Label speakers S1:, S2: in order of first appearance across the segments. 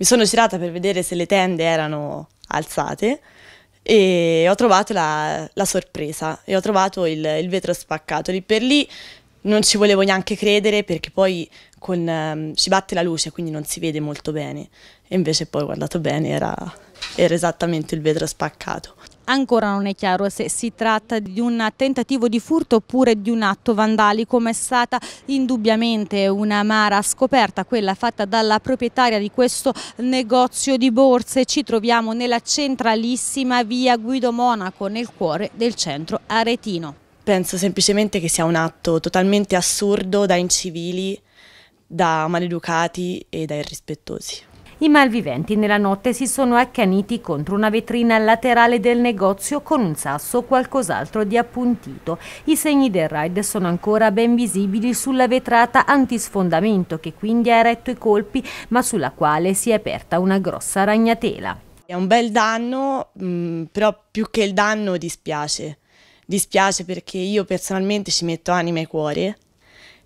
S1: Mi sono girata per vedere se le tende erano alzate e ho trovato la, la sorpresa e ho trovato il, il vetro spaccato. Lì per lì non ci volevo neanche credere perché poi con, um, si batte la luce quindi non si vede molto bene e invece poi guardato bene era, era esattamente il vetro spaccato. Ancora
S2: non è chiaro se si tratta di un tentativo di furto oppure di un atto vandalico, come è stata indubbiamente un'amara scoperta, quella fatta dalla proprietaria di questo negozio di borse. Ci troviamo nella centralissima via Guido Monaco,
S1: nel cuore del centro aretino. Penso semplicemente che sia un atto totalmente assurdo da incivili, da maleducati e da irrispettosi.
S2: I malviventi nella notte si sono accaniti contro una vetrina laterale del negozio con un sasso o qualcos'altro di appuntito. I segni del raid sono ancora ben visibili sulla vetrata antisfondamento che quindi ha eretto i colpi ma sulla quale si
S1: è aperta una grossa ragnatela. È un bel danno, mm, però più che il danno dispiace dispiace perché io personalmente ci metto anima e cuore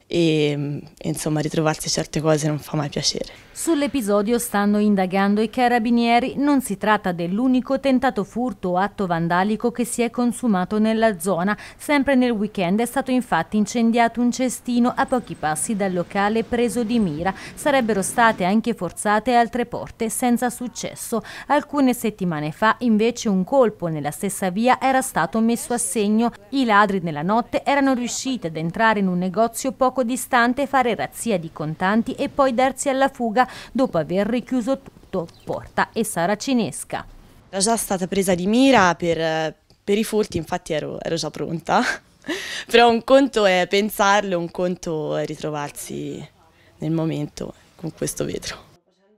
S1: e insomma ritrovarsi certe cose non fa mai piacere.
S2: Sull'episodio stanno indagando i carabinieri, non si tratta dell'unico tentato furto o atto vandalico che si è consumato nella zona, sempre nel weekend è stato infatti incendiato un cestino a pochi passi dal locale preso di mira, sarebbero state anche forzate altre porte senza successo, alcune settimane fa invece un colpo nella stessa via era stato messo a segno, i ladri nella notte erano riusciti ad entrare in un negozio poco poco distante fare razzia di contanti e poi darsi alla fuga dopo aver richiuso
S1: tutto Porta e Saracinesca. Era già stata presa di mira per, per i furti, infatti ero, ero già pronta. Però un conto è pensarlo, un conto è ritrovarsi nel momento con questo vetro.